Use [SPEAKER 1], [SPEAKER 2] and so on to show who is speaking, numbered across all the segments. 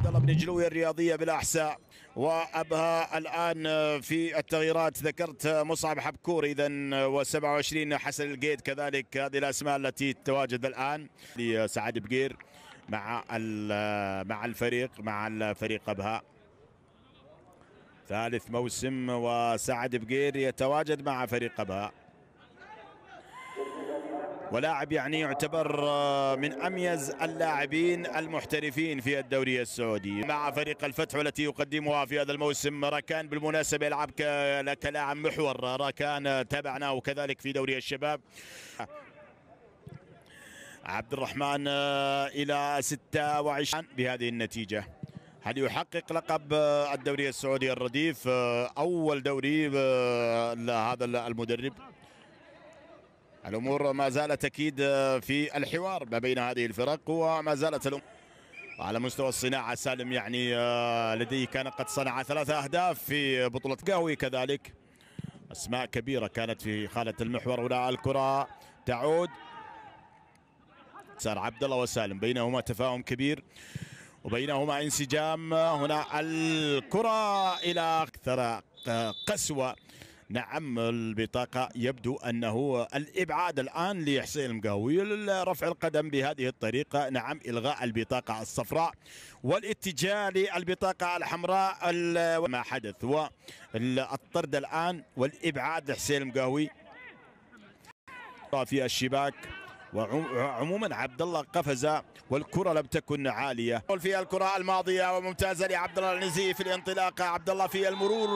[SPEAKER 1] عبد الله بن جلوي الرياضيه بالاحساء وابها الان في التغييرات ذكرت مصعب حبكور اذا و27 حسن القيد كذلك هذه الاسماء التي تتواجد الان لسعد بقير مع مع الفريق مع الفريق ابها ثالث موسم وسعد بقير يتواجد مع فريق ابها ولاعب يعني يعتبر آه، من أميز اللاعبين المحترفين في الدوري السعودي مع فريق الفتح والتي يقدمها في هذا الموسم راكان بالمناسبة يلعب كلاعب محور راكان تابعناه وكذلك في دوري الشباب عبد الرحمن آه، إلى 26 بهذه النتيجة هل يحقق لقب آه، الدوري السعودي الرديف أول دوري لهذا المدرب الامور ما زالت اكيد آه، في الحوار ما بين هذه الفرق وما زالت الامور على مستوى الصناعة سالم يعني آه، لديه كان قد صنع ثلاثة أهداف في بطولة قهوي كذلك أسماء كبيرة كانت في خانة المحور ولا الكرة تعود صار عبد الله وسالم بينهما تفاهم كبير وبينهما انسجام هنا الكرة إلى أكثر آه، قسوة نعم البطاقة يبدو أنه الإبعاد الآن لحسين المقاوي رفع القدم بهذه الطريقة نعم إلغاء البطاقة الصفراء والاتجاه للبطاقة الحمراء ما حدث والطرد الآن والإبعاد لحسين المقاوي في الشباك وعموما عبد الله قفز والكرة لم تكن عالية في الكرة الماضية وممتازة لعبد الله العنزي في الانطلاقة عبد الله في المرور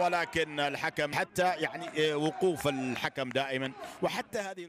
[SPEAKER 1] ولكن الحكم حتى يعني آه، وقوف الحكم دائما وحتى هذه